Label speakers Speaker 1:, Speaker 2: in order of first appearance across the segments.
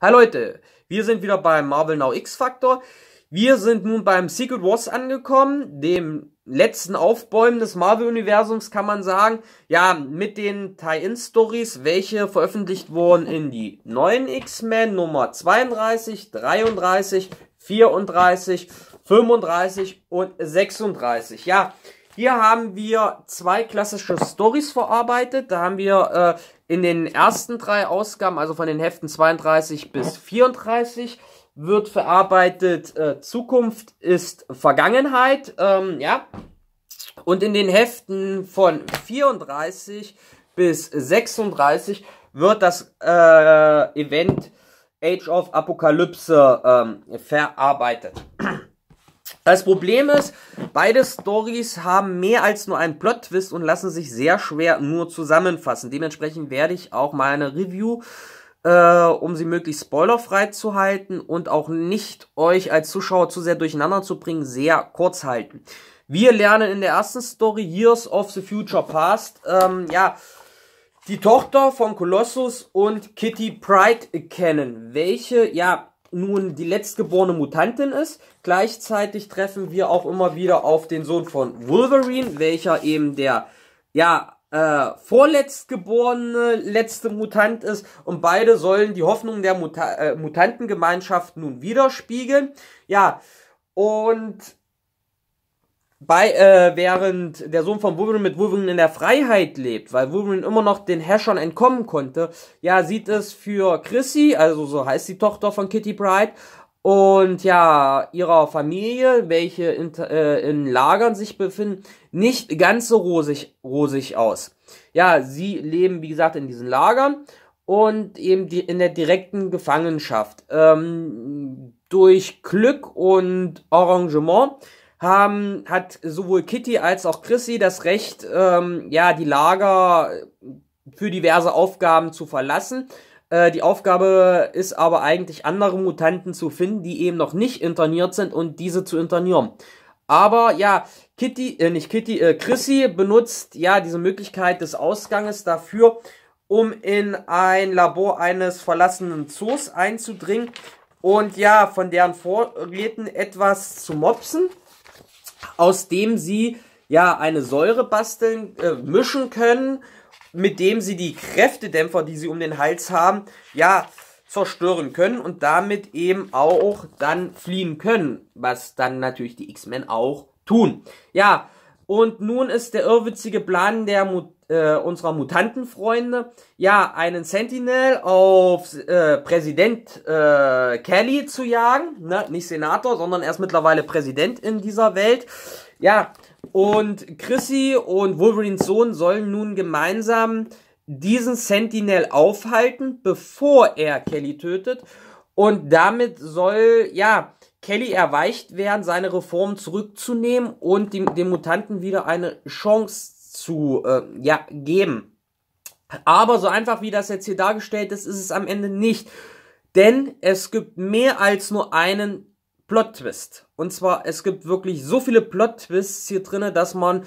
Speaker 1: Hi Leute, wir sind wieder beim Marvel Now X Factor. Wir sind nun beim Secret Wars angekommen, dem letzten Aufbäumen des Marvel-Universums, kann man sagen. Ja, mit den Tie-In-Stories, welche veröffentlicht wurden in die neuen X-Men Nummer 32, 33, 34, 35 und 36. Ja, hier haben wir zwei klassische Stories verarbeitet. Da haben wir äh, in den ersten drei Ausgaben, also von den Heften 32 bis 34, wird verarbeitet, äh, Zukunft ist Vergangenheit, ähm, ja. Und in den Heften von 34 bis 36 wird das äh, Event Age of Apokalypse ähm, verarbeitet. Das Problem ist, beide Stories haben mehr als nur einen Plot-Twist und lassen sich sehr schwer nur zusammenfassen. Dementsprechend werde ich auch meine Review, äh, um sie möglichst spoilerfrei zu halten und auch nicht euch als Zuschauer zu sehr durcheinander zu bringen, sehr kurz halten. Wir lernen in der ersten Story Years of the Future Past, ähm, ja, die Tochter von Colossus und Kitty Pride kennen, welche, ja, nun die letztgeborene Mutantin ist. Gleichzeitig treffen wir auch immer wieder auf den Sohn von Wolverine, welcher eben der, ja, äh, vorletztgeborene letzte Mutant ist und beide sollen die Hoffnung der Muta äh, Mutantengemeinschaft nun widerspiegeln. Ja, und bei, äh, während der Sohn von Wolverine mit Wolverine in der Freiheit lebt, weil Wolverine immer noch den Herrschern entkommen konnte, ja, sieht es für Chrissy, also so heißt die Tochter von Kitty Pride, und ja, ihrer Familie, welche in, äh, in Lagern sich befinden, nicht ganz so rosig, rosig aus. Ja, sie leben, wie gesagt, in diesen Lagern und eben die, in der direkten Gefangenschaft. Ähm, durch Glück und Arrangement haben, hat sowohl Kitty als auch Chrissy das Recht, ähm, ja, die Lager für diverse Aufgaben zu verlassen. Äh, die Aufgabe ist aber eigentlich, andere Mutanten zu finden, die eben noch nicht interniert sind und diese zu internieren. Aber ja, Kitty, äh, nicht Kitty, äh, Chrissy benutzt ja diese Möglichkeit des Ausganges dafür, um in ein Labor eines verlassenen Zoos einzudringen und ja, von deren Vorräten etwas zu mopsen aus dem sie ja eine Säure basteln, äh, mischen können, mit dem sie die Kräftedämpfer, die sie um den Hals haben, ja zerstören können und damit eben auch dann fliehen können, was dann natürlich die X-Men auch tun. Ja, und nun ist der irrwitzige Plan der Mutanten äh, unserer Mutantenfreunde ja einen Sentinel auf äh, Präsident äh, Kelly zu jagen, ne? nicht Senator, sondern erst mittlerweile Präsident in dieser Welt. Ja, und Chrissy und Wolverines Sohn sollen nun gemeinsam diesen Sentinel aufhalten, bevor er Kelly tötet. Und damit soll, ja, Kelly erweicht werden, seine Reformen zurückzunehmen und dem, den Mutanten wieder eine Chance zu äh, ja, geben. Aber so einfach wie das jetzt hier dargestellt ist, ist es am Ende nicht. Denn es gibt mehr als nur einen Plot-Twist. Und zwar, es gibt wirklich so viele Plot-Twists hier drin, dass man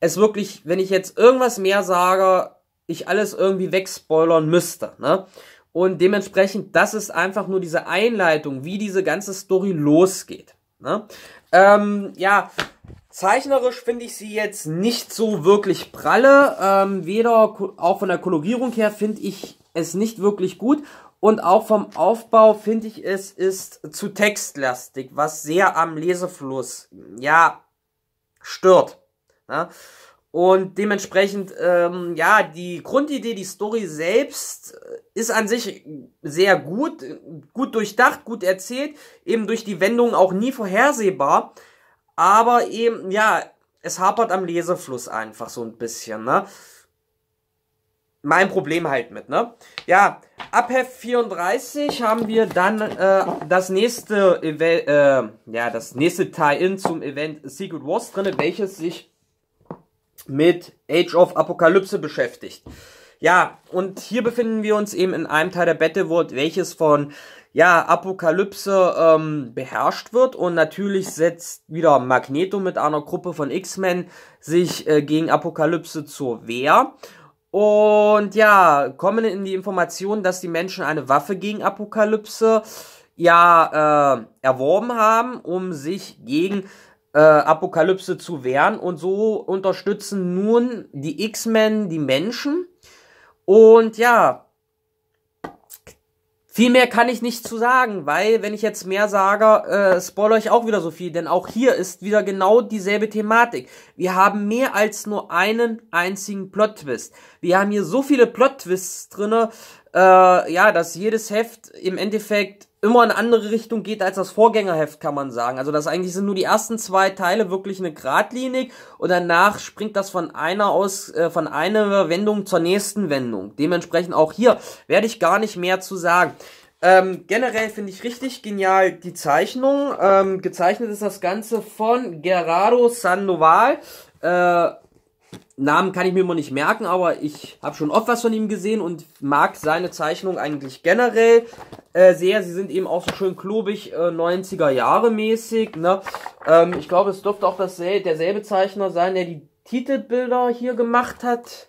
Speaker 1: es wirklich, wenn ich jetzt irgendwas mehr sage, ich alles irgendwie wegspoilern müsste. Ne? Und dementsprechend, das ist einfach nur diese Einleitung, wie diese ganze Story losgeht. Ne? Ähm, ja, Zeichnerisch finde ich sie jetzt nicht so wirklich pralle. Ähm, weder auch von der Kolorierung her finde ich es nicht wirklich gut. Und auch vom Aufbau finde ich es ist zu textlastig, was sehr am Lesefluss, ja, stört. Ja? Ne? Und dementsprechend, ähm, ja, die Grundidee, die Story selbst äh, ist an sich sehr gut, gut durchdacht, gut erzählt, eben durch die Wendungen auch nie vorhersehbar. Aber eben, ja, es hapert am Lesefluss einfach so ein bisschen, ne? Mein Problem halt mit, ne? Ja, ab Heft 34 haben wir dann äh, das nächste Event, äh, ja, das nächste Tie-In zum Event Secret Wars drin, welches sich mit Age of Apokalypse beschäftigt. Ja, und hier befinden wir uns eben in einem Teil der Battle World, welches von ja, Apokalypse ähm, beherrscht wird und natürlich setzt wieder Magneto mit einer Gruppe von X-Men sich äh, gegen Apokalypse zur Wehr. Und ja, kommen in die Information, dass die Menschen eine Waffe gegen Apokalypse ja äh, erworben haben, um sich gegen äh, Apokalypse zu wehren. Und so unterstützen nun die X-Men die Menschen. Und ja, viel mehr kann ich nicht zu sagen, weil wenn ich jetzt mehr sage, äh, spoilere ich auch wieder so viel, denn auch hier ist wieder genau dieselbe Thematik. Wir haben mehr als nur einen einzigen Plot-Twist. Wir haben hier so viele Plot-Twists drinne, äh, ja, dass jedes Heft im Endeffekt immer in andere Richtung geht als das Vorgängerheft, kann man sagen. Also das eigentlich sind nur die ersten zwei Teile wirklich eine Gradlinik und danach springt das von einer aus, äh, von einer Wendung zur nächsten Wendung. Dementsprechend auch hier werde ich gar nicht mehr zu sagen. Ähm, generell finde ich richtig genial die Zeichnung. Ähm, gezeichnet ist das Ganze von Gerardo Sandoval. Äh, Namen kann ich mir immer nicht merken, aber ich habe schon oft was von ihm gesehen und mag seine Zeichnung eigentlich generell äh, sehr. Sie sind eben auch so schön klobig, äh, 90er Jahre mäßig. Ne? Ähm, ich glaube, es dürfte auch dasselbe, derselbe Zeichner sein, der die Titelbilder hier gemacht hat.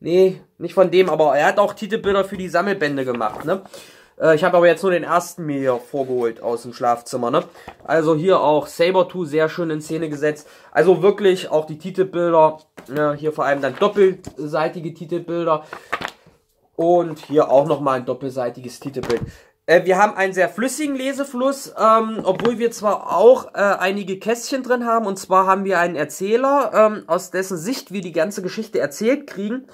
Speaker 1: Nee, nicht von dem, aber er hat auch Titelbilder für die Sammelbände gemacht. Ne? Äh, ich habe aber jetzt nur den ersten mir hier vorgeholt aus dem Schlafzimmer, ne? Also hier auch Sabertooth sehr schön in Szene gesetzt. Also wirklich auch die Titelbilder, ne? hier vor allem dann doppelseitige Titelbilder. Und hier auch nochmal ein doppelseitiges Titelbild. Äh, wir haben einen sehr flüssigen Lesefluss, ähm, obwohl wir zwar auch äh, einige Kästchen drin haben. Und zwar haben wir einen Erzähler, ähm, aus dessen Sicht wir die ganze Geschichte erzählt kriegen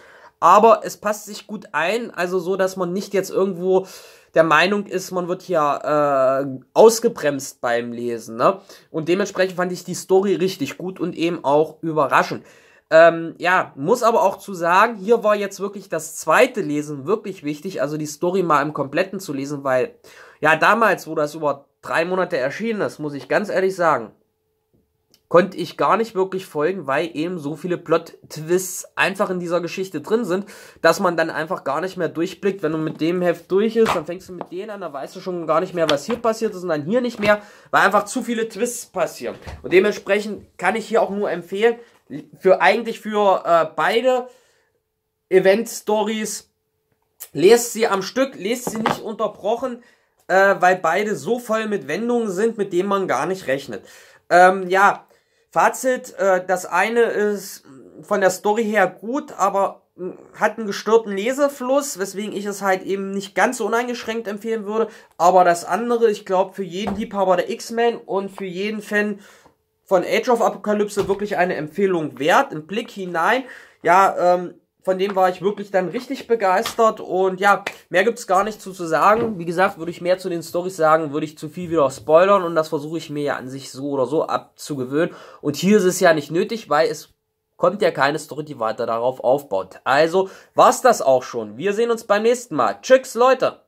Speaker 1: aber es passt sich gut ein, also so, dass man nicht jetzt irgendwo der Meinung ist, man wird hier äh, ausgebremst beim Lesen. Ne? Und dementsprechend fand ich die Story richtig gut und eben auch überraschend. Ähm, ja, muss aber auch zu sagen, hier war jetzt wirklich das zweite Lesen wirklich wichtig, also die Story mal im Kompletten zu lesen, weil ja damals, wo das über drei Monate erschienen ist, muss ich ganz ehrlich sagen, konnte ich gar nicht wirklich folgen, weil eben so viele Plot-Twists einfach in dieser Geschichte drin sind, dass man dann einfach gar nicht mehr durchblickt. Wenn du mit dem Heft durch ist, dann fängst du mit denen an, dann weißt du schon gar nicht mehr, was hier passiert ist und dann hier nicht mehr, weil einfach zu viele Twists passieren. Und dementsprechend kann ich hier auch nur empfehlen, für eigentlich für äh, beide Event-Stories, lest sie am Stück, lest sie nicht unterbrochen, äh, weil beide so voll mit Wendungen sind, mit denen man gar nicht rechnet. Ähm, ja, Fazit, äh, das eine ist von der Story her gut, aber hm, hat einen gestörten Lesefluss, weswegen ich es halt eben nicht ganz so uneingeschränkt empfehlen würde. Aber das andere, ich glaube, für jeden Liebhaber der X-Men und für jeden Fan von Age of Apokalypse wirklich eine Empfehlung wert. Im Blick hinein. Ja, ähm, von dem war ich wirklich dann richtig begeistert und ja, mehr gibt's gar nicht zu, zu sagen. Wie gesagt, würde ich mehr zu den Stories sagen, würde ich zu viel wieder spoilern und das versuche ich mir ja an sich so oder so abzugewöhnen. Und hier ist es ja nicht nötig, weil es kommt ja keine Story, die weiter darauf aufbaut. Also war's das auch schon. Wir sehen uns beim nächsten Mal. Tschüss, Leute!